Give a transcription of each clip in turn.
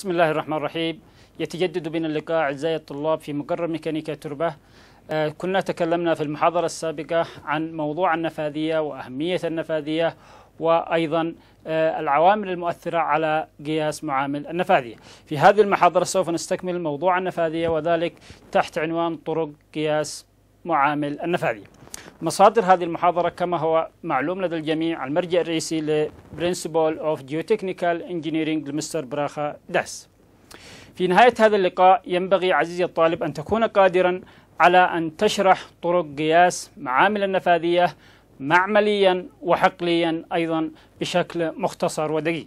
بسم الله الرحمن الرحيم يتجدد بنا اللقاء أعزائي الطلاب في مقر ميكانيكا تربة آه، كنا تكلمنا في المحاضرة السابقة عن موضوع النفاذية وأهمية النفاذية وأيضا آه، العوامل المؤثرة على قياس معامل النفاذية في هذه المحاضرة سوف نستكمل موضوع النفاذية وذلك تحت عنوان طرق قياس معامل النفاذي مصادر هذه المحاضرة كما هو معلوم لدى الجميع المرجع الرئيسي لبرنسبل اوف جيوتكنيكال انجينيرينج المستر براخا داس في نهاية هذا اللقاء ينبغي عزيزي الطالب أن تكون قادرا على أن تشرح طرق قياس معامل النفاذية معمليا وحقليا أيضا بشكل مختصر ودقيق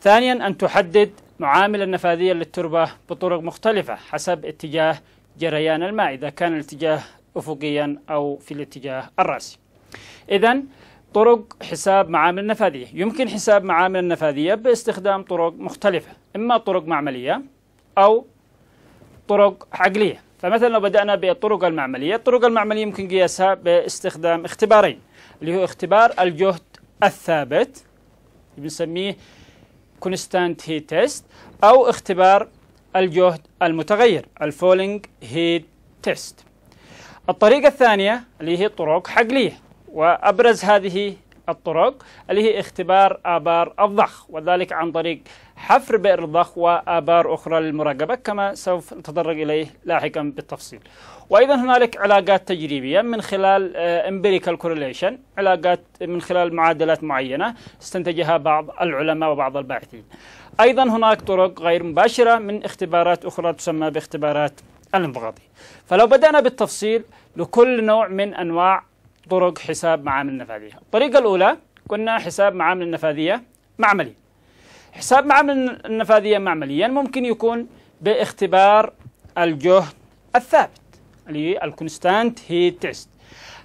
ثانيا أن تحدد معامل النفاذية للتربة بطرق مختلفة حسب اتجاه جريان الماء إذا كان الاتجاه أفقيا أو في الاتجاه الرأسي إذا طرق حساب معامل النفاذية يمكن حساب معامل النفاذية باستخدام طرق مختلفة إما طرق معملية أو طرق عقلية فمثلا لو بدأنا بالطرق المعملية الطرق المعملية يمكن قياسها باستخدام اختبارين اللي هو اختبار الجهد الثابت بنسميه كونستانت هيت تيست أو اختبار الجهد المتغير الفولينج هيت تيست الطريقة الثانية اللي هي طرق حقلية وأبرز هذه الطرق اللي هي اختبار آبار الضخ وذلك عن طريق حفر بئر الضخ وآبار أخرى للمراقبة كما سوف نتطرق إليه لاحقا بالتفصيل وأيضا هنالك علاقات تجريبية من خلال امبيريكال آه، كورليشن علاقات من خلال معادلات معينة استنتجها بعض العلماء وبعض الباحثين أيضا هناك طرق غير مباشرة من اختبارات أخرى تسمى باختبارات الانضغاطي فلو بدأنا بالتفصيل لكل نوع من أنواع طرق حساب معامل النفاذية الطريقة الأولى قلنا حساب معامل النفاذية معملي حساب معامل النفاذية معمليا ممكن يكون باختبار الجهد الثابت اللي هي الكونستانت هيت تيست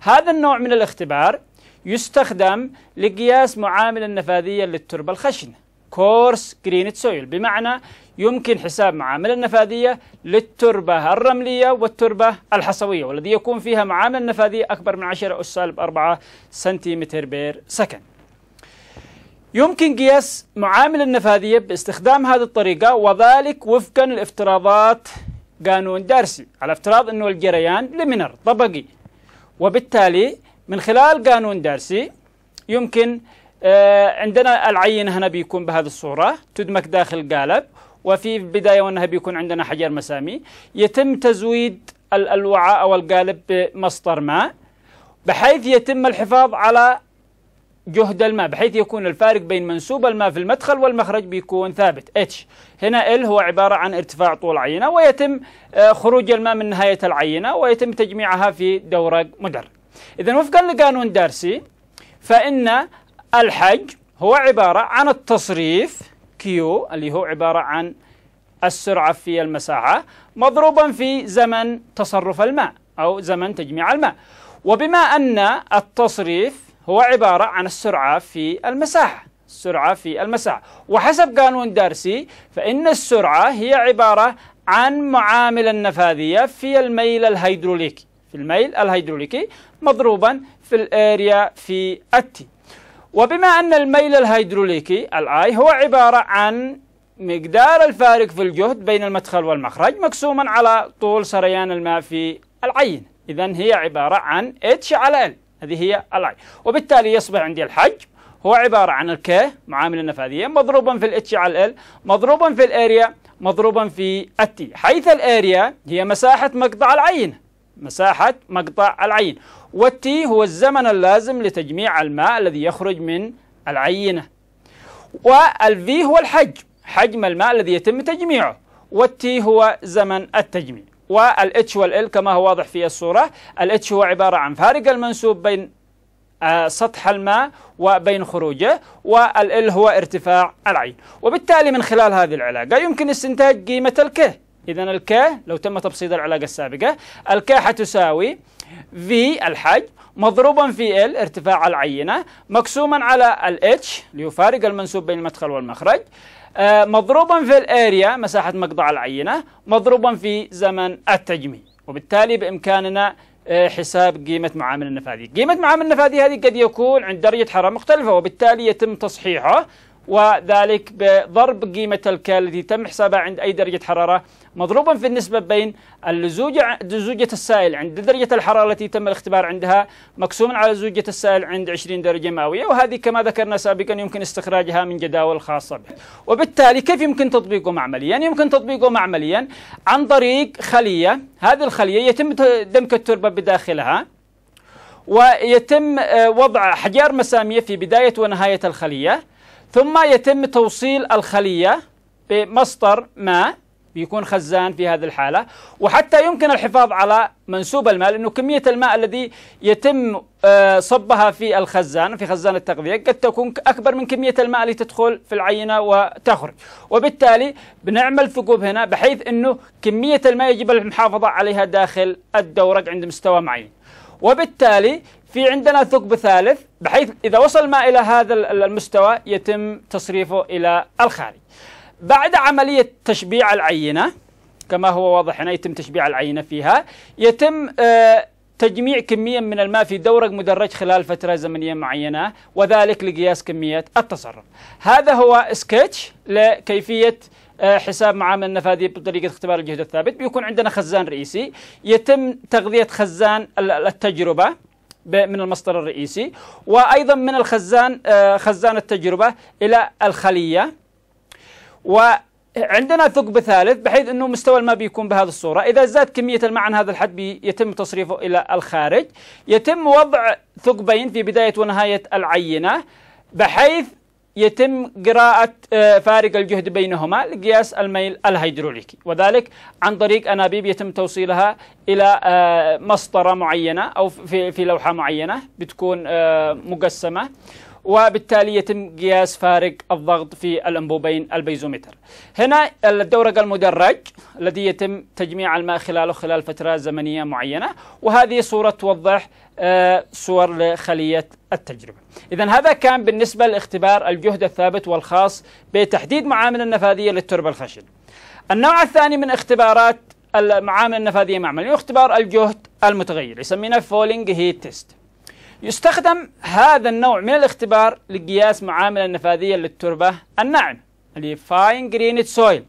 هذا النوع من الاختبار يستخدم لقياس معامل النفاذية للتربة الخشنة كورس جرين سويل بمعنى يمكن حساب معامل النفاذية للتربة الرملية والتربة الحصوية والذي يكون فيها معامل النفاذية أكبر من 10 أس سالب 4 سنتيمتر بير سكن. يمكن قياس معامل النفاذية باستخدام هذه الطريقة وذلك وفقا لافتراضات قانون دارسي على افتراض أنه الجريان لمنر طبقي وبالتالي من خلال قانون دارسي يمكن آه، عندنا العين هنا بيكون بهذه الصورة تدمك داخل قالب وفي البداية وأنها بيكون عندنا حجر مسامي يتم تزويد الوعاء أو القالب بمصدر ماء بحيث يتم الحفاظ على جهد الماء بحيث يكون الفارق بين منسوب الماء في المدخل والمخرج بيكون ثابت اتش هنا ال هو عبارة عن ارتفاع طول عينة ويتم آه، خروج الماء من نهاية العينة ويتم تجميعها في دورق مدر إذا وفقا لقانون دارسي فإن الحج هو عبارة عن التصريف كيو اللي هو عبارة عن السرعة في المساحة مضروبا في زمن تصرف الماء أو زمن تجميع الماء وبما أن التصريف هو عبارة عن السرعة في المساحة السرعة في المساحة وحسب قانون دارسي فإن السرعة هي عبارة عن معامل النفاذية في الميل الهيدروليكي في الميل الهيدروليكي مضروبا في الاريا في التي وبما أن الميل الهيدروليكي الآي هو عبارة عن مقدار الفارق في الجهد بين المدخل والمخرج مقسوما على طول سريان الماء في العينة إذا هي عبارة عن اتش على ال هذه هي الاي وبالتالي يصبح عندي الحج هو عبارة عن الكي معامل النفاذية مضروبا في الاتش على ال مضروبا في الاريا مضروبا في التي حيث الاريا هي مساحة مقطع العينة مساحة مقطع العين والتي هو الزمن اللازم لتجميع الماء الذي يخرج من العينة والفي هو الحجم حجم الماء الذي يتم تجميعه والتي هو زمن التجميع والاتش والال كما هو واضح في الصورة الاتش هو عبارة عن فارق المنسوب بين آه، سطح الماء وبين خروجه والال هو ارتفاع العين وبالتالي من خلال هذه العلاقة يمكن استنتاج قيمة الكه إذا الكاء لو تم تبسيط العلاقة السابقة الكاء حتساوي في الحجم مضروبا في ال ارتفاع العينة مقسوما على الاتش ليفارق المنسوب بين المدخل والمخرج آه، مضروبا في الاريا مساحة مقطع العينة مضروبا في زمن التجميع وبالتالي بإمكاننا آه، حساب قيمة معامل النفاذي قيمة معامل النفاذي هذه قد يكون عند درجة حرارة مختلفة وبالتالي يتم تصحيحه وذلك بضرب قيمة الك التي تم حسابها عند أي درجة حرارة مضروبا في النسبة بين الزوجة زوجة السائل عند درجة الحرارة التي تم الاختبار عندها مقسوما على زوجة السائل عند 20 درجة مئوية وهذه كما ذكرنا سابقا يمكن استخراجها من جداول خاصة به وبالتالي كيف يمكن تطبيقه عمليا يمكن تطبيقه عمليا عن طريق خلية هذه الخلية يتم دمك التربة بداخلها ويتم آه، وضع حجار مسامية في بداية ونهاية الخلية ثم يتم توصيل الخلية بمصدر ماء بيكون خزان في هذه الحالة وحتى يمكن الحفاظ على منسوب الماء لأنه كمية الماء الذي يتم آه، صبها في الخزان في خزان التغذية قد تكون أكبر من كمية الماء اللي تدخل في العينة وتخرج وبالتالي بنعمل ثقوب هنا بحيث أنه كمية الماء يجب المحافظة عليها داخل الدورق عند مستوى معين وبالتالي في عندنا ثقب ثالث بحيث إذا وصل الماء إلى هذا المستوى يتم تصريفه إلى الخارج بعد عملية تشبيع العينة كما هو واضح هنا يتم تشبيع العينة فيها يتم آه، تجميع كمية من الماء في دورق مدرج خلال فترة زمنية معينة وذلك لقياس كمية التصرف هذا هو سكتش لكيفية آه، حساب معامل النفاذية بطريقة اختبار الجهد الثابت بيكون عندنا خزان رئيسي يتم تغذية خزان التجربة من المصدر الرئيسي وأيضا من الخزان آه، خزان التجربة إلى الخلية و عندنا ثقب ثالث بحيث انه مستوى الماء بيكون بهذه الصوره، اذا زاد كميه الماء عن هذا الحد يتم تصريفه الى الخارج، يتم وضع ثقبين في بدايه ونهايه العينه بحيث يتم قراءة آه، فارق الجهد بينهما لقياس الميل الهيدروليكي وذلك عن طريق أنابيب يتم توصيلها إلى آه، مسطرة معينة أو في لوحة معينة بتكون آه، مقسمة وبالتالي يتم قياس فارق الضغط في الأنبوبين البيزومتر هنا الدورق المدرج الذي يتم تجميع الماء خلاله خلال فترة زمنية معينة وهذه صورة توضح آه، صور لخلية التجربة إذا هذا كان بالنسبة لاختبار الجهد الثابت والخاص بتحديد معامل النفاذية للتربة الخشن النوع الثاني من اختبارات المعامل النفاذية معمل اختبار الجهد المتغير يسمينه فولينج هيت تيست يستخدم هذا النوع من الاختبار لقياس معامل النفاذية للتربة الناعمة اللي فاين جرينيت سويل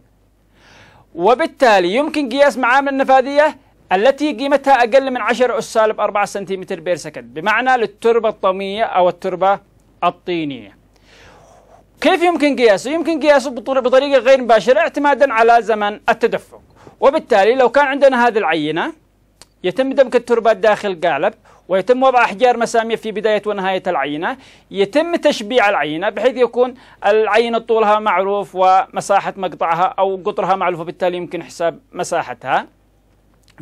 وبالتالي يمكن قياس معامل النفاذية التي قيمتها أقل من 10 أس سالب 4 سنتيمتر بير سكند بمعنى للتربة الطمية أو التربة الطينية كيف يمكن قياسه؟ يمكن قياسه بطريقة غير مباشرة اعتمادا على زمن التدفق وبالتالي لو كان عندنا هذه العينة يتم دمك التربة داخل قالب ويتم وضع أحجار مسامير في بداية ونهاية العينة يتم تشبيع العينة بحيث يكون العينة طولها معروف ومساحة مقطعها أو قطرها معروف وبالتالي يمكن حساب مساحتها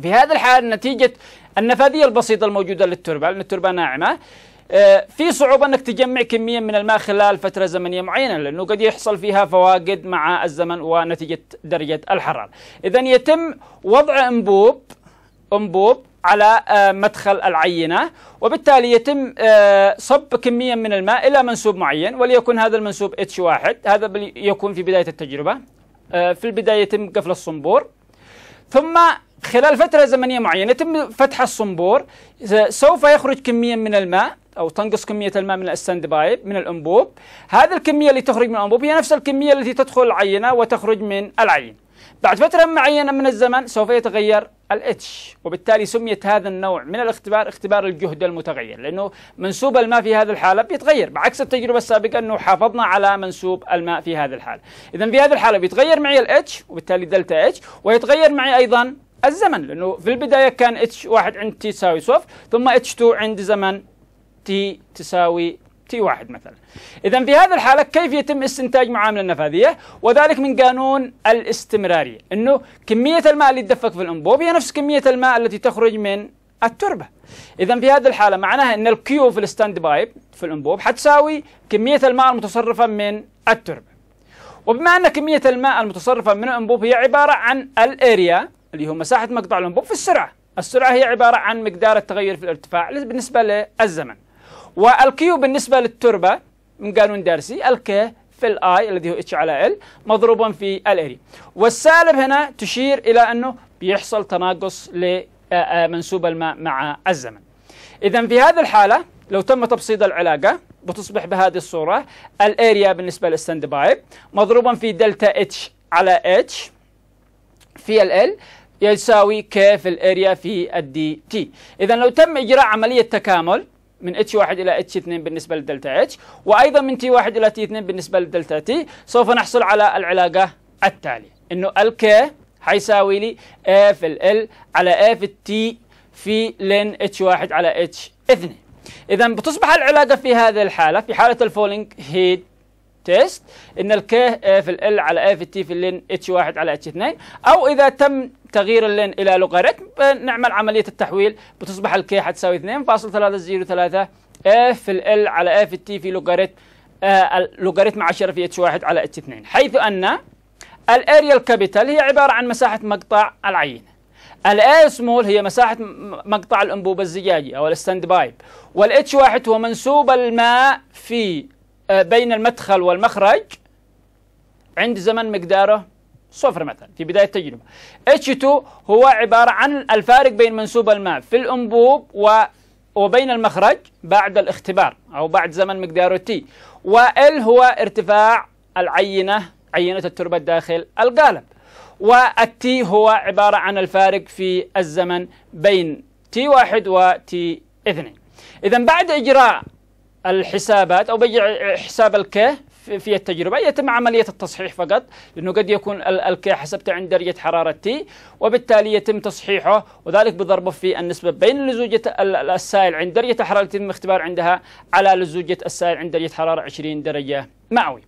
في هذا الحال نتيجة النفاذية البسيطة الموجودة للتربة لأن التربة ناعمة آه، في صعوبة أنك تجمع كمية من الماء خلال فترة زمنية معينة لأنه قد يحصل فيها فواقد مع الزمن ونتيجة درجة الحرارة إذا يتم وضع أنبوب أنبوب على آه، مدخل العينة وبالتالي يتم آه، صب كمية من الماء إلى منسوب معين وليكن هذا المنسوب H1 هذا يكون في بداية التجربة آه، في البداية يتم قفل الصنبور ثم خلال فترة زمنية معينة يتم فتح الصنبور سوف يخرج كمية من الماء أو تنقص كمية الماء من الستاند بايب من الأنبوب هذه الكمية اللي تخرج من الأنبوب هي نفس الكمية التي تدخل العينة وتخرج من العين بعد فترة معينة من الزمن سوف يتغير الاتش وبالتالي سميت هذا النوع من الاختبار اختبار الجهد المتغير لانه منسوب الماء في هذه الحاله بيتغير بعكس التجربه السابقه انه حافظنا على منسوب الماء في هذه الحاله اذا في هذه الحاله بيتغير معي الاتش وبالتالي دلتا اتش ويتغير معي ايضا الزمن لانه في البدايه كان اتش واحد عند تي تساوي صفر ثم اتش 2 عند زمن تي تساوي تي واحد مثلا إذا في هذه الحالة كيف يتم استنتاج معامل النفاذية وذلك من قانون الاستمرارية أنه كمية الماء اللي تدفق في الأنبوب هي نفس كمية الماء التي تخرج من التربة إذا في هذه الحالة معناها أن الكيو في الستاند بايب في الأنبوب حتساوي كمية الماء المتصرفة من التربة وبما أن كمية الماء المتصرفة من الأنبوب هي عبارة عن الأريا اللي هو مساحة مقطع الأنبوب في السرعة السرعة هي عبارة عن مقدار التغير في الارتفاع بالنسبة للزمن والكيو بالنسبة للتربة من قانون دارسي الكي في الاي الذي هو اتش على ال مضروبا في الاري والسالب هنا تشير الى انه بيحصل تناقص لمنسوب آه، آه، الماء مع الزمن اذا في هذه الحاله لو تم تبسيط العلاقه بتصبح بهذه الصوره الاريا بالنسبه للستاند بايب مضروبا في دلتا اتش على اتش في ال يساوي ك في الاريا في الدي تي اذا لو تم اجراء عمليه تكامل من اتش 1 الى اتش 2 بالنسبه للدلتا اتش وايضا من تي 1 الى تي 2 بالنسبه للدلتا تي سوف نحصل على العلاقه التاليه انه الكي حيساوي لي اف في ال على اف التي في لين H1 على H2 إذا بتصبح العلاقة في هذه الحالة في حالة الفولينج هيد تيست ان الكي في ال على اي في تي في اللين اتش واحد على اتش اثنين او اذا تم تغيير اللين الى لوغاريتم نعمل عمليه التحويل بتصبح الكي حتساوي 2.303 اف في ال على اف تي في آه، لوغاريتم لوغاريتم 10 في اتش واحد على اتش اثنين حيث ان الاريا الكابيتال هي عباره عن مساحه مقطع العينه الاي سمول هي مساحه مقطع الانبوبه الزجاجي او الستاند بايب والاتش واحد هو منسوب الماء في آه، بين المدخل والمخرج عند زمن مقداره صفر مثلا في بداية التجربة H2 هو عبارة عن الفارق بين منسوب الماء في الأنبوب و وبين المخرج بعد الاختبار أو بعد زمن مقداره T وال هو ارتفاع العينة عينة التربة داخل القالب والتي هو عبارة عن الفارق في الزمن بين T1 و T2 إذا بعد إجراء الحسابات أو بيع حساب الكي في التجربة يتم عملية التصحيح فقط لأنه قد يكون الكي حسبته عند درجة حرارة تي وبالتالي يتم تصحيحه وذلك بضربه في النسبة بين لزوجة السائل عند درجة حرارة يتم اختبار عندها على لزوجة السائل عند درجة حرارة 20 درجة معوي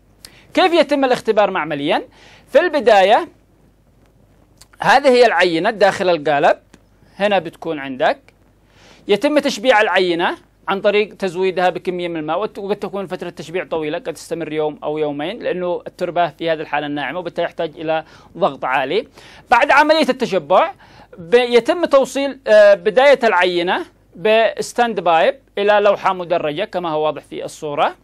كيف يتم الاختبار معمليا؟ في البداية هذه هي العينة داخل القالب هنا بتكون عندك يتم تشبيع العينة عن طريق تزويدها بكمية من الماء وقد تكون فترة تشبيع طويلة قد تستمر يوم أو يومين لأنه التربة في هذه الحالة الناعمة وبالتالي يحتاج إلى ضغط عالي بعد عملية التشبع يتم توصيل آه، بداية العينة بستاند بايب إلى لوحة مدرجة كما هو واضح في الصورة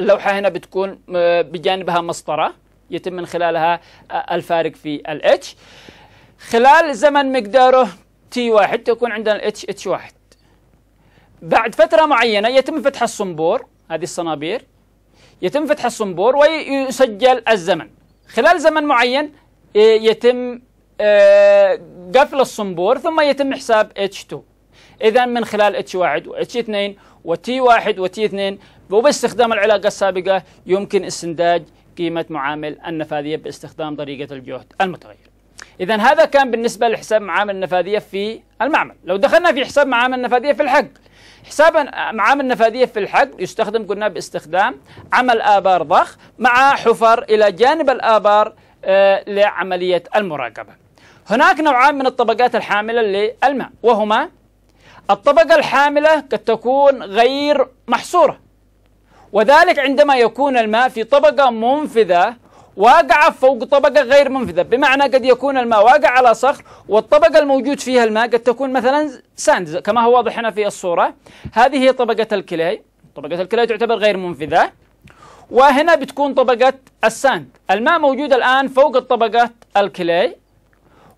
اللوحة هنا بتكون آه، بجانبها مسطرة يتم من خلالها آه، الفارق في الاتش خلال زمن مقداره تي واحد تكون عندنا الاتش اتش واحد بعد فترة معينة يتم فتح الصنبور هذه الصنابير يتم فتح الصنبور ويسجل الزمن خلال زمن معين آه، يتم آه، قفل الصنبور ثم يتم حساب H2 إذا من خلال H1 و H2 و T1 و T2 وباستخدام العلاقة السابقة يمكن استنتاج قيمة معامل النفاذية باستخدام طريقة الجهد المتغير إذا هذا كان بالنسبة لحساب معامل النفاذية في المعمل لو دخلنا في حساب معامل النفاذية في الحق حسابا عمل نفاذية في الحقل يستخدم قلنا باستخدام عمل آبار ضخ مع حفر إلى جانب الآبار آه، لعملية المراقبة هناك نوعان من الطبقات الحاملة للماء وهما الطبقة الحاملة قد تكون غير محصورة وذلك عندما يكون الماء في طبقة منفذة واقعة فوق طبقة غير منفذة بمعنى قد يكون الماء واقع على صخر والطبقة الموجود فيها الماء قد تكون مثلا ساند كما هو واضح هنا في الصورة هذه هي طبقة الكلاي طبقة الكلاي تعتبر غير منفذة وهنا بتكون طبقة الساند الماء موجود الآن فوق الطبقة الكلاي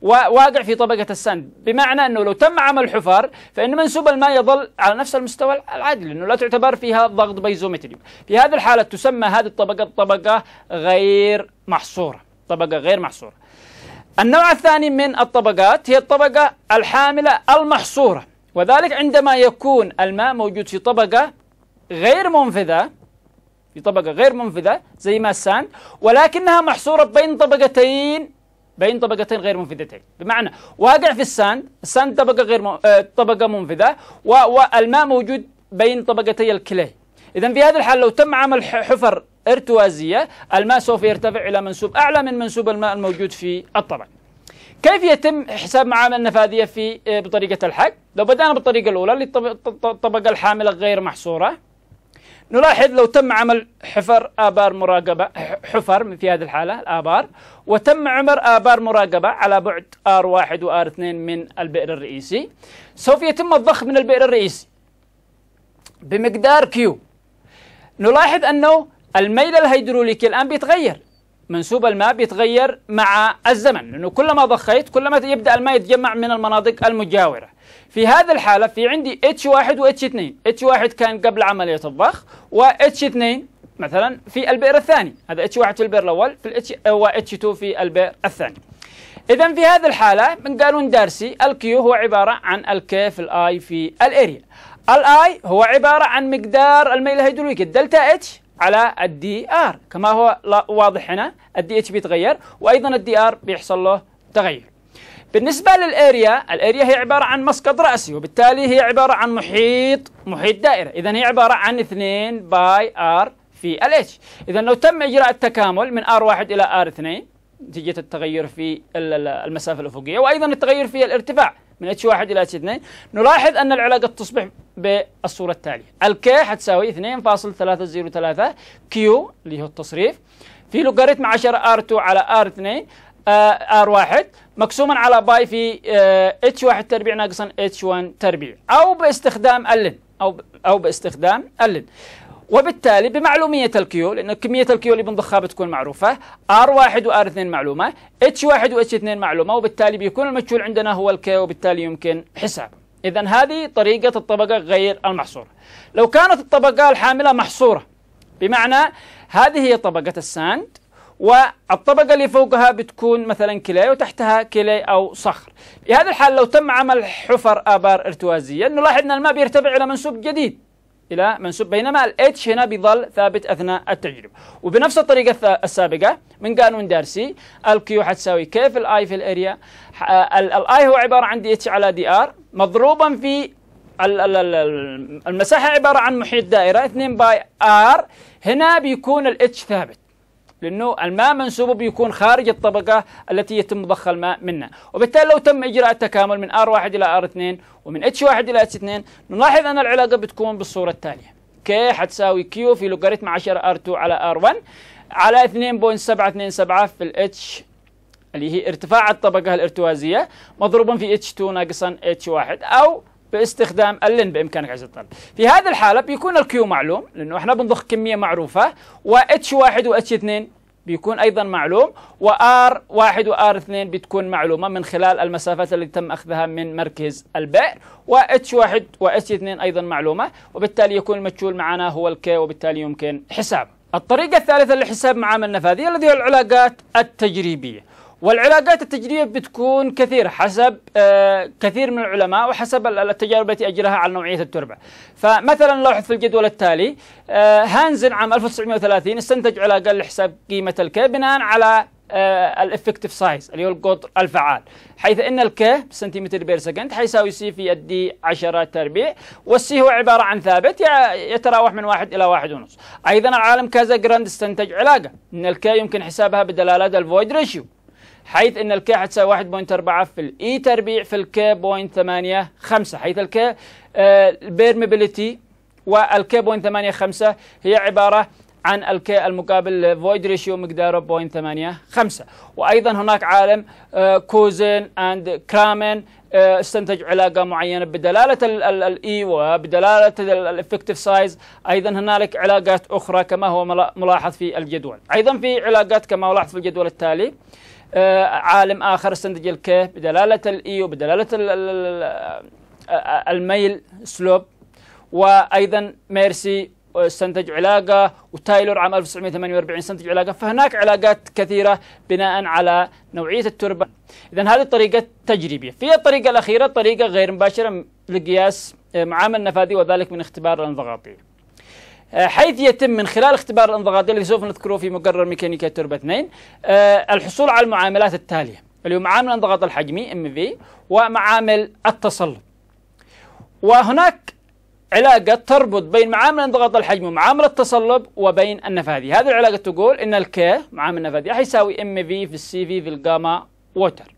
وواقع في طبقة الساند بمعنى أنه لو تم عمل حفر فإن منسوب الماء يظل على نفس المستوى العادي لأنه لا تعتبر فيها ضغط بيزومتري في هذه الحالة تسمى هذه الطبقة طبقة غير محصورة طبقة غير محصورة النوع الثاني من الطبقات هي الطبقة الحاملة المحصورة وذلك عندما يكون الماء موجود في طبقة غير منفذة في طبقة غير منفذة زي ما الساند ولكنها محصورة بين طبقتين بين طبقتين غير منفذتين بمعنى واقع في الساند الساند طبقة غير م... آه، طبقة منفذة والماء موجود بين طبقتي الكلي إذا في هذه الحالة لو تم عمل حفر ارتوازية الماء سوف يرتفع إلى منسوب أعلى من منسوب الماء الموجود في الطبق كيف يتم حساب معامل النفاذية في آه، بطريقة الحق؟ لو بدأنا بالطريقة الأولى اللي الطبقة الحاملة غير محصورة نلاحظ لو تم عمل حفر آبار مراقبة حفر في هذه الحالة الآبار وتم عمر آبار مراقبة على بعد R1 وR2 من البئر الرئيسي سوف يتم الضخ من البئر الرئيسي بمقدار Q نلاحظ أنه الميل الهيدروليكي الآن بيتغير منسوب الماء بيتغير مع الزمن لأنه كلما ضخيت كلما يبدأ الماء يتجمع من المناطق المجاورة في هذا الحالة في عندي H1 و H2 H1 كان قبل عملية الضخ و H2 مثلا في البئر الثاني هذا H1 في البئر الأول في H و H2 في البئر الثاني إذا في هذه الحالة من قانون دارسي الكيو هو عبارة عن الكي في الآي في الأريا الآي هو عبارة عن مقدار الميل الهيدروليكي دلتا اتش على الدي ار كما هو واضح هنا الدي اتش بيتغير وأيضا الدي ار بيحصل له تغير بالنسبة للاريا الاريا هي عبارة عن مسقط رأسي وبالتالي هي عبارة عن محيط محيط دائرة إذا هي عبارة عن 2 باي ار في ال H إذا لو تم إجراء التكامل من ار 1 إلى ار 2 نتيجة التغير في المسافة الأفقية وأيضا التغير في الارتفاع من اتش 1 إلى اتش 2 نلاحظ أن العلاقة تصبح بالصورة التالية الكي حتساوي 2.303 كيو اللي هو التصريف في لوغاريتم 10 ار 2 على ار 2 آه، ار واحد مقسوما على باي في اتش آه، واحد تربيع ناقصا اتش 1 تربيع او باستخدام ال او او باستخدام ال وبالتالي بمعلومية الكيو لأن كمية الكيو اللي بنضخها بتكون معروفة R1 و R2 معلومة H1 و H2 معلومة وبالتالي بيكون المجهول عندنا هو الكي وبالتالي يمكن حساب إذا هذه طريقة الطبقة غير المحصورة لو كانت الطبقة الحاملة محصورة بمعنى هذه هي طبقة الساند والطبقة اللي فوقها بتكون مثلا كلاي وتحتها كلاي أو صخر في هذا الحال لو تم عمل حفر آبار ارتوازية نلاحظ أن الماء بيرتفع إلى منسوب جديد إلى منسوب بينما الـ H هنا بيظل ثابت أثناء التجربة وبنفس الطريقة السابقة من قانون دارسي الـ Q حتساوي K في الـ I في الأريا الـ I هو عبارة عن دي اتش على دي ار مضروبا في المساحة عبارة عن محيط دائرة 2 باي ار هنا بيكون الـ H ثابت لأنه الماء منسوبه بيكون خارج الطبقة التي يتم ضخ الماء منها وبالتالي لو تم إجراء التكامل من ار 1 الي ار R2 ومن اتش 1 الي اتش H2 نلاحظ أن العلاقة بتكون بالصورة التالية ك حتساوي كيو في لوغاريتم 10 ار 2 على ار 1 على 2.727 في الاتش اللي هي ارتفاع الطبقة الارتوازية مضروبا في اتش 2 ناقصا اتش 1 أو باستخدام اللين بامكانك عزيزي الطالب. في هذه الحاله بيكون الكيو معلوم لانه احنا بنضخ كميه معروفه واتش واحد واتش اثنين بيكون ايضا معلوم وار واحد وار اثنين بتكون معلومه من خلال المسافات اللي تم اخذها من مركز البئر واتش واحد واتش اثنين ايضا معلومه وبالتالي يكون المجهول معنا هو الكي وبالتالي يمكن حسابه. الطريقه الثالثه لحساب معامل النفاذيه الذي هي العلاقات التجريبيه. والعلاقات التجريبية بتكون كثيرة حسب آه، كثير من العلماء وحسب التجارب التي أجرها على نوعية التربة فمثلا لاحظ في الجدول التالي آه، هانزن عام 1930 استنتج علاقة لحساب قيمة الكي بناء على آه، الافكتيف سايز اللي هو القطر الفعال حيث ان الكي سنتيمتر بير سكند حيساوي سي في الدي 10 تربيع والسي هو عباره عن ثابت يتراوح من واحد الى واحد ونص ايضا العالم كازا جراند استنتج علاقه ان الكي يمكن حسابها بدلاله الفويد ريشيو حيث ان الكي حتساوي 1.4 في الاي e تربيع في الكي بوينت 8 5 حيث الكي البيرميبيليتي والكي بوينت 8 5 هي عباره عن الكي المقابل فويد ريشيو مقداره 5 وايضا هناك عالم آه، كوزن اند كرامن آه، استنتج علاقه معينه بدلاله الاي e وبدلاله الافكتيف سايز ايضا هنالك علاقات اخرى كما هو ملاحظ في الجدول ايضا في علاقات كما لاحظ في الجدول التالي آه، عالم آخر استنتج الكي بدلالة الإي وبدلالة آه، الميل سلوب وأيضا ميرسي استنتج علاقة وتايلور عام 1948 استنتج علاقة فهناك علاقات كثيرة بناء على نوعية التربة إذا هذه الطريقة تجريبية في الطريقة الأخيرة طريقة غير مباشرة لقياس آه، معامل النفاذي وذلك من اختبار الانضغاطي آه، حيث يتم من خلال اختبار الانضغاط اللي سوف نذكره في مقرر ميكانيكا تربة 2 آه، الحصول على المعاملات التالية اللي هو معامل الانضغاط الحجمي ام في ومعامل التصلب وهناك علاقة تربط بين معامل الانضغاط الحجم ومعامل التصلب وبين النفاذي هذه العلاقة تقول ان الكي معامل النفاذي حيساوي ام في في السي في في الجاما ووتر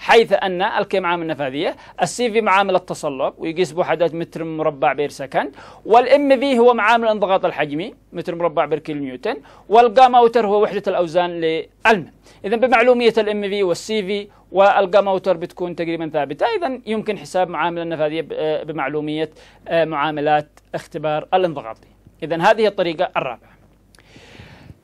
حيث أن الكي معامل نفاذية السي في معامل التصلب ويقيس بوحدات متر مربع بير سكند والام في هو معامل الانضغاط الحجمي متر مربع بير كيلو نيوتن والجاما اوتر هو وحدة الأوزان للم إذا بمعلومية الام في والسي في والجاما اوتر بتكون تقريبا ثابتة إذا يمكن حساب معامل النفاذية بمعلومية آه، معاملات اختبار الانضغاطي إذا هذه الطريقة الرابعة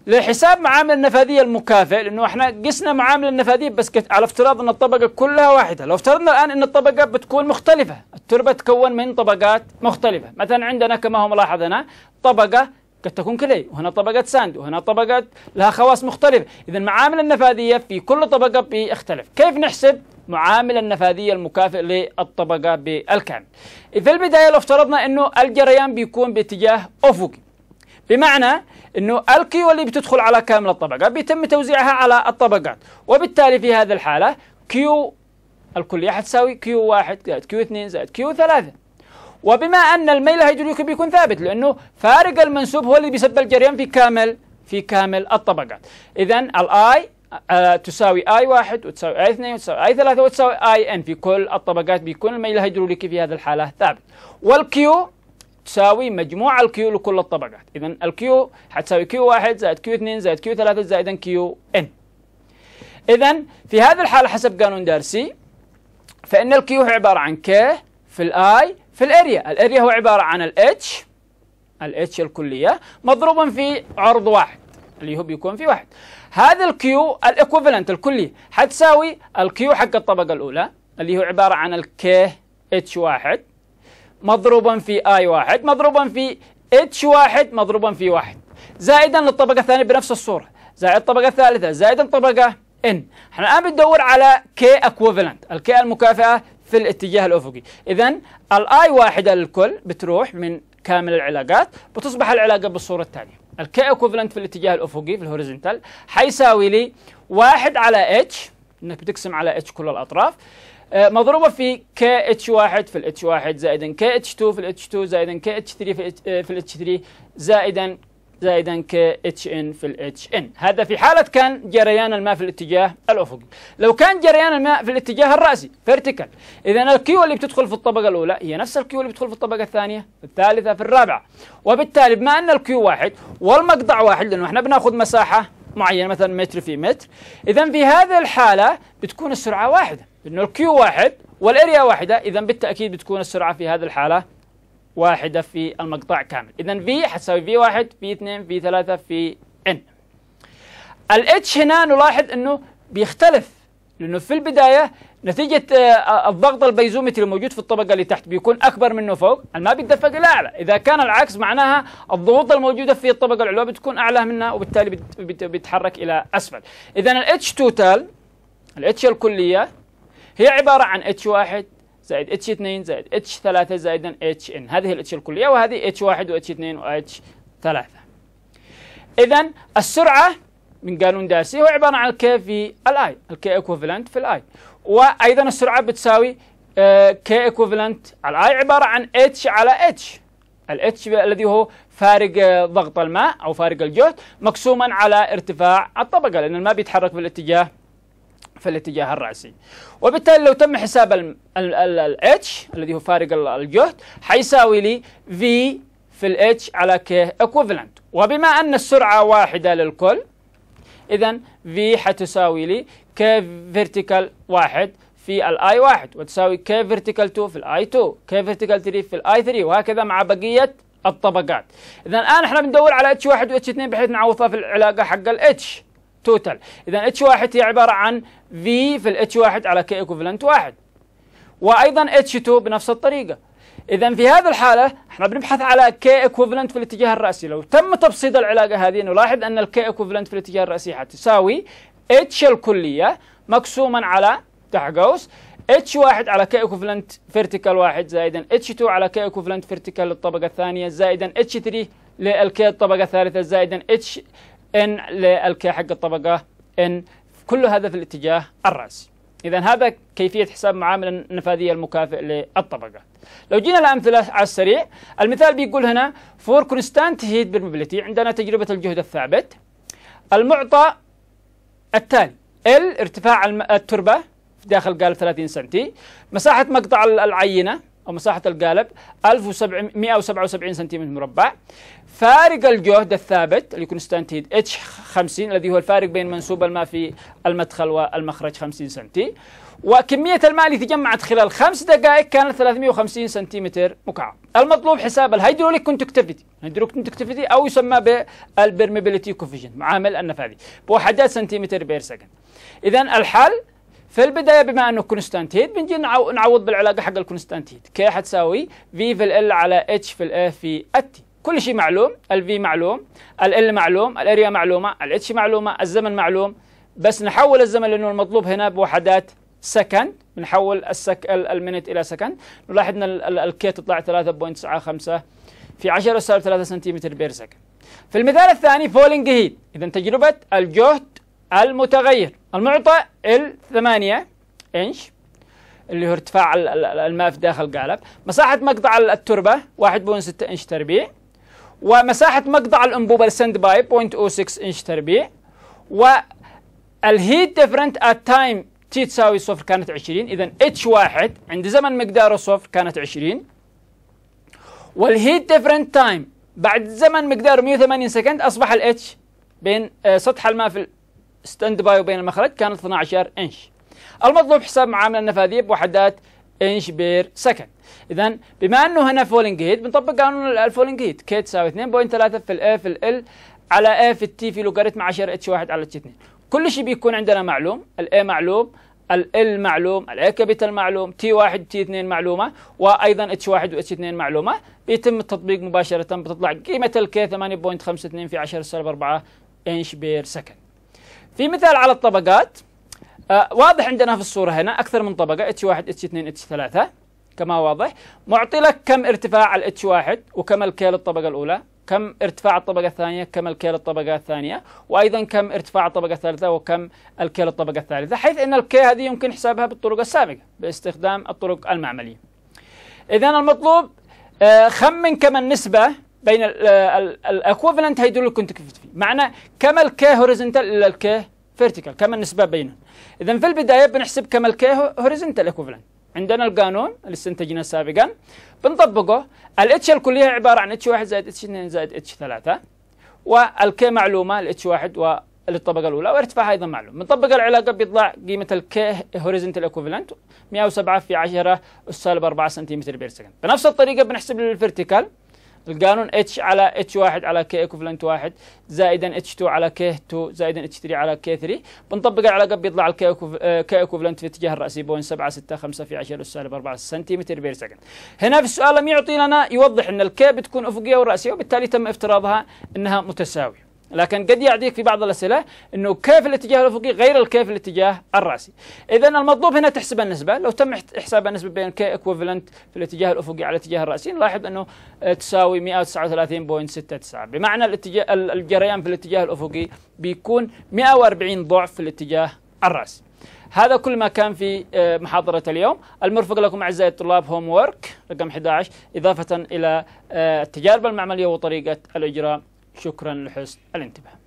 لحساب معامل النفاذيه المكافئ لانه احنا قسنا معامل النفاذيه بس على افتراض ان الطبقه كلها واحده، لو افترضنا الان ان الطبقه بتكون مختلفه، التربه تكون من طبقات مختلفه، مثلا عندنا كما هو ملاحظ هنا طبقه قد تكون كلي وهنا طبقة ساند وهنا طبقة لها خواص مختلفة إذا معامل النفاذية في كل طبقة بيختلف كيف نحسب معامل النفاذية المكافئ للطبقة بالكامل في البداية لو افترضنا أنه الجريان بيكون باتجاه أفقي بمعنى انه القي اللي بتدخل على كامل الطبقات بيتم توزيعها على الطبقات وبالتالي في هذه الحاله كيو الكليه حتساوي كيو 1 زائد كيو 2 زائد كيو 3 وبما ان الميل الهيدروليكي بيكون ثابت لانه فارق المنسوب هو اللي بيسبب الجريان في كامل في كامل الطبقات اذا الاي آه، تساوي اي 1 وتساوي اي 2 وتساوي اي 3 وتساوي اي ان في كل الطبقات بيكون الميل الهيدروليكي في هذه الحالة ثابت والكيو تساوي مجموع الكيو لكل الطبقات إذا الكيو حتساوي كيو واحد زائد كيو اثنين زائد كيو ثلاثة زائد كيو ان إذا في هذه الحالة حسب قانون دارسي فإن الكيو هو عبارة عن كي في الاي في الاريا الاريا هو عبارة عن الاتش الاتش الكلية مضروبا في عرض واحد اللي هو بيكون في واحد هذا الكيو الإكوفلنت الكلي حتساوي الكيو حق الطبقة الأولى اللي هو عبارة عن الكي اتش واحد مضروبا في اي واحد مضروبا في اتش واحد مضروبا في واحد زائدا للطبقة الثانية بنفس الصورة زائد الطبقة الثالثة زائد الطبقة ان احنا الان بندور على كي اكوفلنت الكي المكافئة في الاتجاه الافقي اذا الاي واحدة للكل بتروح من كامل العلاقات بتصبح العلاقة بالصورة التالية الكي اكوفلنت في الاتجاه الافقي في الهوريزنتال حيساوي لي واحد على اتش انك بتقسم على اتش كل الاطراف آه، مضروبة في KH1 في الاتش 1 زائدا KH2 في الاتش 2 زائدا KH3 في آه، الاتش 3 زائدا زائدا KHN في الHN هذا في حالة كان جريان الماء في الاتجاه الأفقي لو كان جريان الماء في الاتجاه الرأسي فيرتيكال إذا الكيو اللي بتدخل في الطبقة الأولى هي نفس الكيو اللي بتدخل في الطبقة الثانية في الثالثة في الرابعة وبالتالي بما أن الكيو واحد والمقطع واحد لأنه احنا بناخذ مساحة معينة مثلا متر في متر إذا في هذه الحالة بتكون السرعة واحدة انه الكيو واحد والاريا واحده اذا بالتاكيد بتكون السرعه في هذه الحاله واحده في المقطع كامل اذا في حتساوي في واحد في اثنين في ثلاثه في ان الاتش هنا نلاحظ انه بيختلف لانه في البدايه نتيجه آه، آه، الضغط البيزومتري الموجود في الطبقه اللي تحت بيكون اكبر منه فوق ما بيتدفق الى اعلى اذا كان العكس معناها الضغوط الموجوده في الطبقه العلوى بتكون اعلى منها وبالتالي بيتحرك الى اسفل اذا الاتش توتال الاتش الكليه هي عبارة عن H1 زائد h 2 زائد h 3 زائدا HN هذه الاتش الكلية وهذه h 1 h 2 h 3 إذا السرعة من قانون دارسي هو عبارة عن K في الاي K equivalent في الاي وأيضا السرعة بتساوي كي آه، equivalent على الاي عبارة عن H على اتش H الذي هو فارق آه، ضغط الماء او فارق الجهد مقسوما على ارتفاع الطبقه لان الماء بيتحرك بالاتجاه في الاتجاه الرأسي وبالتالي لو تم حساب ال ال الذي هو فارق الجهد حيساوي لي في في الاتش على كي equivalent وبما ان السرعه واحده للكل اذا في حتساوي لي K vertical واحد في الاي واحد وتساوي K vertical 2 في الاي 2 K vertical 3 في الاي 3 وهكذا مع بقيه الطبقات اذا الان احنا بندور على اتش و H2 بحيث نعوضها في العلاقه حق الاتش توتال اذا اتش واحد هي عباره عن في في الاتش واحد على كي ايكوفلنت واحد وايضا اتش 2 بنفس الطريقه اذا في هذه الحاله احنا بنبحث على كي ايكوفلنت في الاتجاه الراسي لو تم تبسيط العلاقه هذه نلاحظ ان الكي ايكوفلنت في الاتجاه الراسي حتساوي اتش الكليه مقسوما على تحت قوس اتش واحد على كي ايكوفلنت فيرتيكال واحد زائدا اتش 2 على كي ايكوفلنت فيرتيكال للطبقه الثانيه زائدا اتش 3 للكي الطبقه الثالثه زائدا اتش ان للكي حق الطبقه ان كل هذا في الاتجاه الرأسي إذا هذا كيفية حساب معامل النفاذية المكافئ للطبقه. لو جينا الأمثلة على السريع المثال بيقول هنا فور كونستانت هيت بالموبيليتي عندنا تجربة الجهد الثابت المعطى التالي ال ارتفاع التربة داخل قالب 30 سنتي مساحة مقطع العينة أو مساحة القالب 1777 سنتيمتر مربع فارق الجهد الثابت اللي يكون هيد اتش 50 الذي هو الفارق بين منسوب الماء في المدخل والمخرج 50 سنتي وكمية الماء اللي تجمعت خلال خمس دقائق كانت 350 سنتيمتر مكعب المطلوب حساب الهيدروليك كونتكتيفيتي هيدروليك كونتكتيفيتي أو يسمى بالبرميبيليتي كوفيشنت معامل النفاذي بوحدات سنتيمتر بير سكند إذا الحل في البدايه بما انه كونستانتيد بنجي نعوض بالعلاقه حق الكونستانتيد كي حتساوي في في ال على اتش في الاي في التي كل شيء معلوم ال في معلوم ال معلوم الاريا معلومه الاتش معلومه الزمن معلوم بس نحول الزمن لانه المطلوب هنا بوحدات سكند بنحول السك المينت الى سكند نلاحظ ان الكي تطلع 3.95 في 10 سالب 3 سنتيمتر بير سكند في المثال الثاني فولينج هيت اذا تجربه الجهد المتغير المعطى الثمانية إنش اللي هو ارتفاع الماء في داخل القالب مساحة مقطع التربة 1.6 إنش تربيع ومساحة مقطع الأنبوبة السند باي 0.06 إنش تربيع والهيت ديفرنت ات تايم تي تساوي صفر كانت 20 إذا اتش واحد عند زمن مقداره صفر كانت 20 والهيت ديفرنت تايم بعد زمن مقداره 180 سكند أصبح الاتش بين آه، سطح الماء في ستاند باي وبين المخرج كانت 12 انش المطلوب حساب معاملة النفاذية بوحدات انش بير سكند اذا بما انه هنا فولينج هيد بنطبق قانون الفولينج هيد كي تساوي 2.3 في الاي في ال على اي في التي في لوغاريتم 10 اتش 1 على اتش 2 كل شيء بيكون عندنا معلوم الاي معلوم ال معلوم الاي كابيتال معلوم تي واحد تي اثنين معلومه وايضا اتش واحد واتش اثنين معلومه بيتم التطبيق مباشره بتطلع قيمه الكي 8.52 في 10 سالب 4 انش بير سكند في مثال على الطبقات آه واضح عندنا في الصورة هنا أكثر من طبقه اتش 1 اتش 2 اتش H3 كما واضح معطي لك كم ارتفاع الاتش H1 وكم الكيل الطبقة الأولى كم ارتفاع الطبقة الثانية كم الكيل الطبقة الثانية وأيضا كم ارتفاع الطبقة الثالثة وكم الكيل الطبقة الثالثة حيث أن الكي هذه يمكن حسابها بالطرق السابقة باستخدام الطرق المعملية إذا المطلوب آه، خمن كم النسبة بين الاكوفلنت هيدول كونتكتيفيتي معنى كما الكي هوريزونتال الى الكي فيرتيكال كما النسبه بينهم اذا في البدايه بنحسب كما الكي هوريزونتال اكوفلنت عندنا القانون اللي استنتجناه سابقا بنطبقه الاتش الكليه عباره عن اتش 1 زائد اتش 2 زائد اتش 3 والكي معلومه الاتش 1 والطبقه الاولى وارتفاعها ايضا معلوم بنطبق العلاقه بيطلع قيمه الكي هوريزونتال اكوفلنت 107 في 10 اس سالب 4 سنتيمتر بير سكند بنفس الطريقه بنحسب الفيرتيكال القانون اتش على اتش واحد على كي ايكوفلنت واحد زائدا اتش 2 على كي 2 زائدا اتش 3 على كي 3 بنطبقه على قب يطلع الكي كي ايكوفلنت في اتجاه الراسي بوين 7 6 5 في 10 السالب 4 سنتيمتر بير سكند هنا في السؤال لم يعطي لنا يوضح ان الكي بتكون افقيه وراسيه وبالتالي تم افتراضها انها متساويه لكن قد يعديك في بعض الأسئلة أنه كيف الاتجاه الأفقي غير الكيف الاتجاه الرأسي إذا المطلوب هنا تحسب النسبة لو تم حساب النسبة بين كي إكوفلنت في الاتجاه الأفقي على الاتجاه الرأسي نلاحظ أنه آه، تساوي 139.69 بمعنى الاتجاه الجريان في الاتجاه الأفقي بيكون 140 ضعف في الاتجاه الرأسي هذا كل ما كان في آه، محاضرة اليوم المرفق لكم أعزائي الطلاب هوم وورك رقم 11 إضافة إلى آه، التجارب المعملية وطريقة الإجراء شكرا لحسن الانتباه